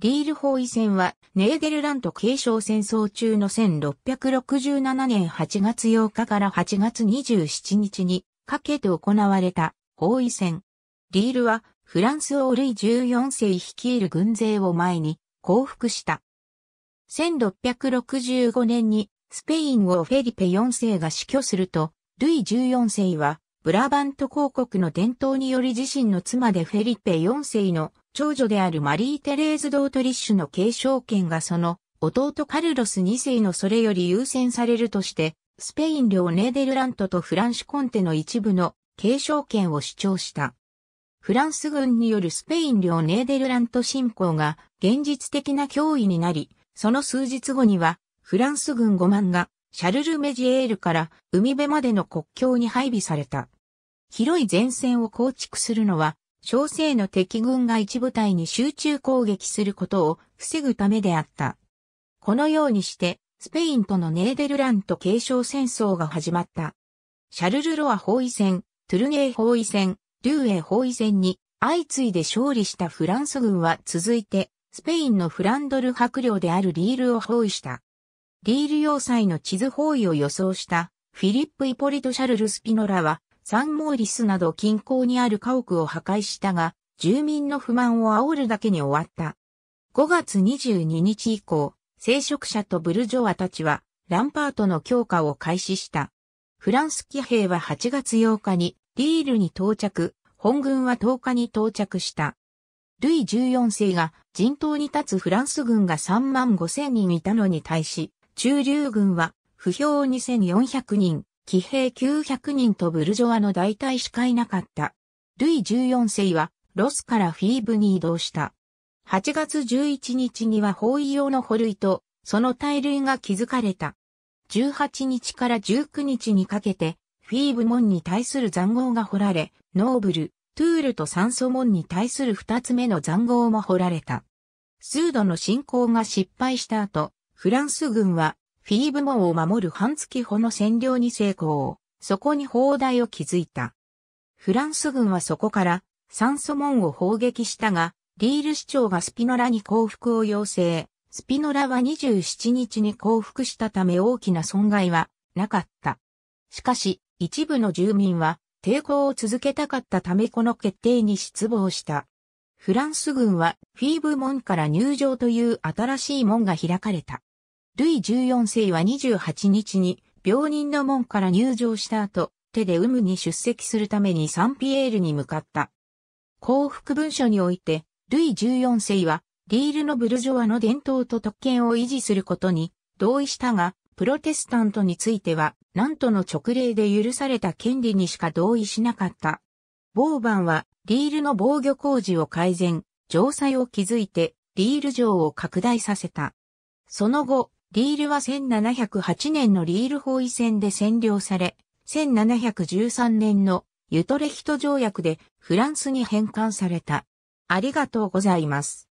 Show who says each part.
Speaker 1: リール包囲戦は、ネーデルラント継承戦争中の1667年8月8日から8月27日にかけて行われた包囲戦。リールは、フランスをルイ14世率いる軍勢を前に降伏した。1665年にスペインをフェリペ4世が死去すると、ルイ14世はブラバント公国の伝統により自身の妻でフェリペ4世の長女であるマリー・テレーズ・ドートリッシュの継承権がその弟カルロス2世のそれより優先されるとして、スペイン領ネーデルラントとフランシュコンテの一部の継承権を主張した。フランス軍によるスペイン領ネーデルラント侵攻が現実的な脅威になり、その数日後には、フランス軍5万がシャルル・メジエールから海辺までの国境に配備された。広い前線を構築するのは小生の敵軍が一部隊に集中攻撃することを防ぐためであった。このようにして、スペインとのネーデルラント継承戦争が始まった。シャルルロア包囲戦、トゥルネー包囲戦、ューエ包囲戦に相次いで勝利したフランス軍は続いて、スペインのフランドル白領であるリールを包囲した。リール要塞の地図包囲を予想したフィリップ・イポリト・シャルル・スピノラはサンモーリスなど近郊にある家屋を破壊したが、住民の不満を煽るだけに終わった。5月22日以降、聖職者とブルジョワたちは、ランパートの強化を開始した。フランス騎兵は8月8日に、リールに到着、本軍は10日に到着した。ルイ14世が陣頭に立つフランス軍が3万5千人いたのに対し、中流軍は不評2400人、騎兵900人とブルジョワの大隊しかいなかった。ルイ14世はロスからフィーブに移動した。8月11日には包囲用の捕類とその大類が築かれた。18日から19日にかけてフィーブ門に対する残壕が掘られ、ノーブル、トゥールと酸素門に対する二つ目の残壕も掘られた。スードの進行が失敗した後、フランス軍はフィーブ門を守る半月歩の占領に成功。そこに砲台を築いた。フランス軍はそこから酸素門を砲撃したが、リール市長がスピノラに降伏を要請。スピノラは27日に降伏したため大きな損害はなかった。しかし、一部の住民は抵抗を続けたかったためこの決定に失望した。フランス軍はフィーブ門から入場という新しい門が開かれた。ルイ14世は28日に病人の門から入場した後、手で有無に出席するためにサンピエールに向かった。幸福文書において、ルイ14世は、リールのブルジョワの伝統と特権を維持することに同意したが、プロテスタントについては、なんとの直令で許された権利にしか同意しなかった。ボーバンは、リールの防御工事を改善、城塞を築いて、リール城を拡大させた。その後、リールは1708年のリール包囲戦で占領され、1713年のユトレヒト条約でフランスに返還された。ありがとうございます。